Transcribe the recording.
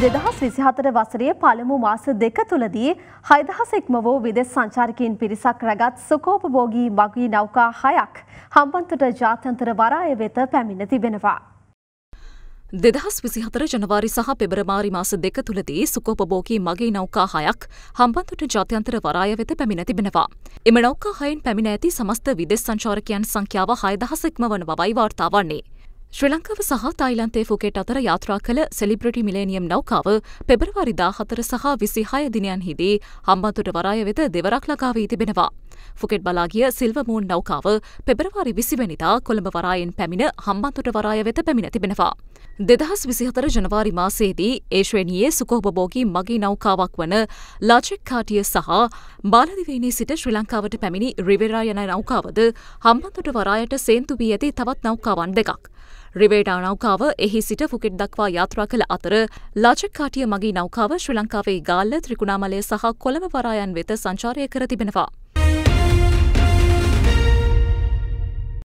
දෙදහස් විසිහතර වසරේ පළමු මාස දෙක තුළදී හයිදහස එක්ම වූ විදෙස් සංචාරකයන් පිරිසක් රැගත් සුකෝපභෝගී මගී නෞකා හයක් හම්බන්තොට ජාත්‍යන්තර වරාය වෙත පැමිණ තිබෙනවා. දෙදහස් විසිහතර ජනවාරි සහ පෙබරමාරි මාස දෙක තුළදී සුකෝපභෝගී මගේ නෞකා හයක් හම්බන්තොට ජාත්‍යන්තර වරාය වෙත පැමිණ තිබෙනවා. එම නෞකා හයෙන් පැමිණ ඇති සමස්ත විදෙස් සංචාරකයන් සංඛ්‍යාව හයදහසෙක්ම වන බවයි වාර්තාවන්නේ. ශ්‍රී ලංකාව සහ තායිලන්තේ ෆුකෙට් අතර යාත්‍රා කළ සෙලිබ්‍රටි මිලේනියම් නෞකාව පෙබරවාරි දාහතර සහ විසි හය දිනයන්හිදී හම්බන්තොට වරාය වෙත දෙවරක් ලකාවී තිබෙනවා. ෆුකෙට් බලාගිය සිල්වමූන් නෞකාව පෙබරවාරි විසිවැනිදා කොළඹ වරායෙන් පැමිණ හම්බන්තොට වරාය වෙත පැමිණ තිබෙනවා. දෙදහස් විසිහතර ජනවාරි මාසේදී ඒශ්‍රණයේ සුකෝභෝගී මගේ නෞකාවක් වන ලාචෙක් කාටිය සහ බාලදිවේනී සිට ශ්‍රී ලංකාවට පැමිණි රිවෙරා යන නෞකාවද හම්බන්තොට වරායට සේන්තු වී ඇති තවත් නෞකාවන් දෙකක්. රිවේඩා නෞකාව එහි සිට ෆුකෙට් දක්වා යාත්‍රා කළ අතර ලාජක්කාටිය මගේ නෞකාව ශ්‍රී ලංකාවේ ගාල්ල ත්‍රිකුණාමලය සහ කොළඹ වරායන් වෙත සංචාරය කර තිබෙනවා.